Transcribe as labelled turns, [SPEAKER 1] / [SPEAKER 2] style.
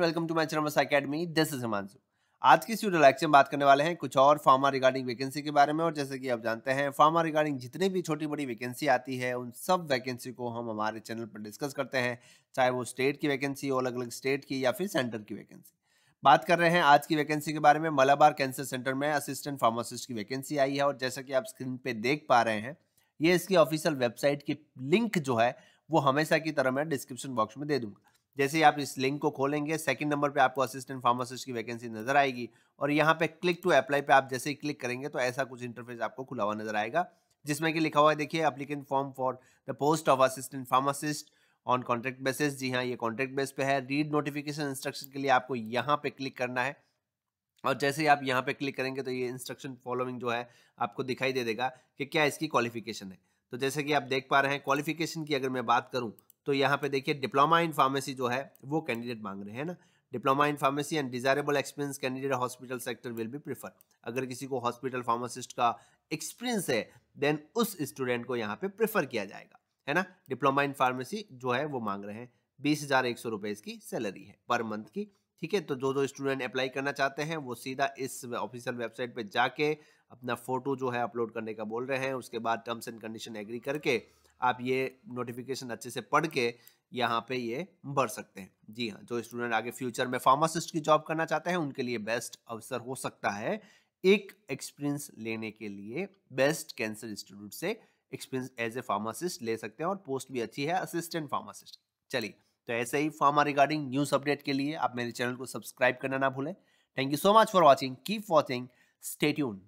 [SPEAKER 1] welcome to my charms academy this is Himanshu आज की studio lecture में बात करने वाले हैं कुछ और फार्मा रिगार्डिंग वैकेंसी के बारे में और जैसे कि आप जानते हैं फार्मा रिगार्डिंग जितनी भी छोटी बड़ी वैकेंसी आती है उन सब वैकेंसी को हम हमारे चैनल पर डिस्कस करते हैं चाहे वो स्टेट की वैकेंसी हो अलग अलग स्टेट की या फिर सेंटर की वैकेंसी बात कर रहे हैं आज की वैकेंसी के बारे में मलाबार कैंसर सेंटर में असिस्टेंट फार्मासिस्ट की वैकेंसी आई है और जैसा कि आप स्क्रीन पर देख पा रहे हैं ये इसकी ऑफिशियल वेबसाइट की लिंक जो है वो हमेशा की तरह मैं डिस्क्रिप्शन बॉक्स में दे दूंगा जैसे ही आप इस लिंक को खोलेंगे सेकंड नंबर पे आपको असिस्टेंट फार्मासिस्ट की वैकेंसी नजर आएगी और यहाँ पे क्लिक टू अप्लाई पे आप जैसे ही क्लिक करेंगे तो ऐसा कुछ इंटरफेस आपको खुला हुआ नजर आएगा जिसमें कि लिखा हुआ है देखिए applicant form for the post of assistant pharmacist on contract basis जी हाँ ये कॉन्ट्रैक्ट बेस पे है रीड नोटिफिकेशन इंस्ट्रक्शन के लिए आपको यहाँ पे क्लिक करना है और जैसे ही आप यहाँ पे क्लिक करेंगे तो ये इंस्ट्रक्शन फॉलोइंग जो है आपको दिखाई दे देगा कि क्या इसकी क्वालिफिकेशन है तो जैसे कि आप देख पा रहे हैं क्वालिफिकेशन की अगर मैं बात करूँ तो यहाँ पे देखिए डिप्लोमा इन फार्मेसी जो है वो कैंडिडेट मांग रहे हैं ना diploma in pharmacy and desirable experience candidate hospital sector will be prefer अगर किसी को हॉस्पिटल फार्मासिस्ट का एक्सपीरियंस है देन उस स्टूडेंट को यहाँ पे प्रेफर किया जाएगा है ना डिप्लोमा इन फार्मेसी जो है वो मांग रहे हैं बीस हजार एक सौ रुपए इसकी सैलरी है पर मंथ की ठीक है तो जो जो स्टूडेंट अप्लाई करना चाहते हैं वो सीधा इस ऑफिशियल वेबसाइट पे जाके अपना फोटो जो है अपलोड करने का बोल रहे हैं उसके बाद टर्म्स एंड कंडीशन एग्री करके आप ये नोटिफिकेशन अच्छे से पढ़ के यहाँ पे ये भर सकते हैं जी हाँ जो स्टूडेंट आगे फ्यूचर में फार्मासिस्ट की जॉब करना चाहते हैं उनके लिए बेस्ट अवसर हो सकता है एक एक्सपीरियंस लेने के लिए बेस्ट कैंसर इंस्टीट्यूट से एक्सपीरियंस एज ए फार्मासिस्ट ले सकते हैं और पोस्ट भी अच्छी है असिस्टेंट फार्मासिस्ट चलिए तो ऐसे ही फॉर्मा रिगार्डिंग न्यूज़ अपडेट के लिए आप मेरे चैनल को सब्सक्राइब करना ना भूलें thank you so much for watching keep watching stay tuned